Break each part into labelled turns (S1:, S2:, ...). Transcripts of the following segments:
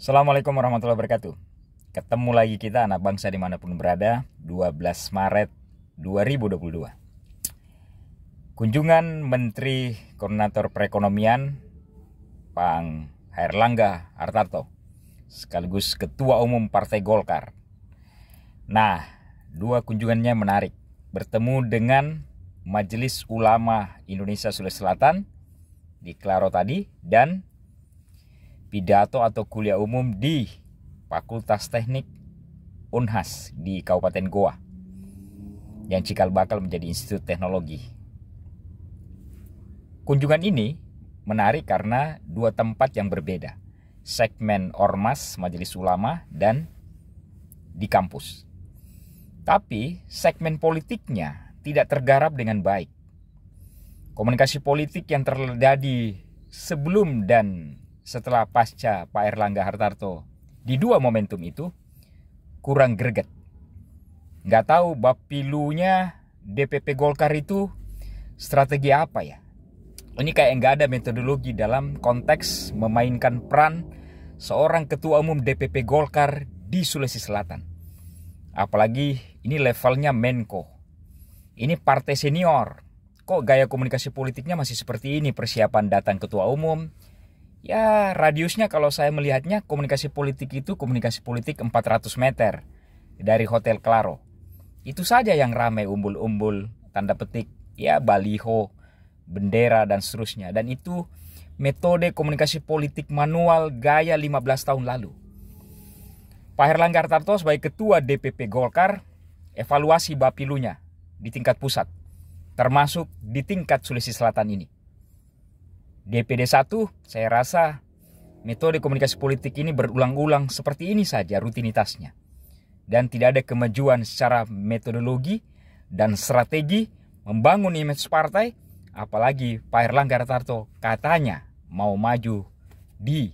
S1: Assalamualaikum warahmatullahi wabarakatuh Ketemu lagi kita anak bangsa dimanapun berada 12 Maret 2022 Kunjungan Menteri Koordinator Perekonomian Pang Herlangga Artarto Sekaligus Ketua Umum Partai Golkar Nah, dua kunjungannya menarik Bertemu dengan Majelis Ulama Indonesia Sulawesi Selatan di Klaro tadi dan pidato atau kuliah umum di Fakultas Teknik Unhas di Kabupaten Goa yang cikal bakal menjadi Institut Teknologi. Kunjungan ini menarik karena dua tempat yang berbeda, segmen Ormas Majelis Ulama dan di kampus. Tapi segmen politiknya tidak tergarap dengan baik. Komunikasi politik yang terjadi sebelum dan setelah pasca Pak Erlangga Hartarto di dua momentum itu kurang greget. Nggak tahu bapilunya DPP Golkar itu strategi apa ya. Ini kayak nggak ada metodologi dalam konteks memainkan peran seorang ketua umum DPP Golkar di Sulawesi Selatan. Apalagi ini levelnya Menko. Ini partai senior. Kok gaya komunikasi politiknya masih seperti ini persiapan datang ketua umum, ya radiusnya kalau saya melihatnya komunikasi politik itu komunikasi politik 400 meter dari Hotel Claro. Itu saja yang ramai umbul-umbul, tanda petik, ya baliho, bendera dan seterusnya. Dan itu metode komunikasi politik manual gaya 15 tahun lalu. Pak Herlanggar Tarto sebagai ketua DPP Golkar evaluasi Bapilunya di tingkat pusat termasuk di tingkat Sulawesi Selatan ini. DPD 1 saya rasa metode komunikasi politik ini berulang-ulang seperti ini saja rutinitasnya. Dan tidak ada kemajuan secara metodologi dan strategi membangun image partai apalagi Pak Erlangga Hartarto katanya mau maju di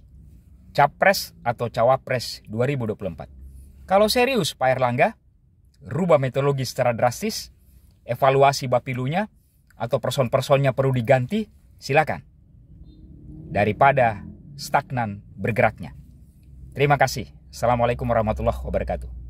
S1: Capres atau Cawapres 2024. Kalau serius Pak Erlangga, rubah metodologi secara drastis, evaluasi bapilunya atau person-personnya perlu diganti, silakan daripada stagnan bergeraknya. Terima kasih. Assalamualaikum warahmatullahi wabarakatuh.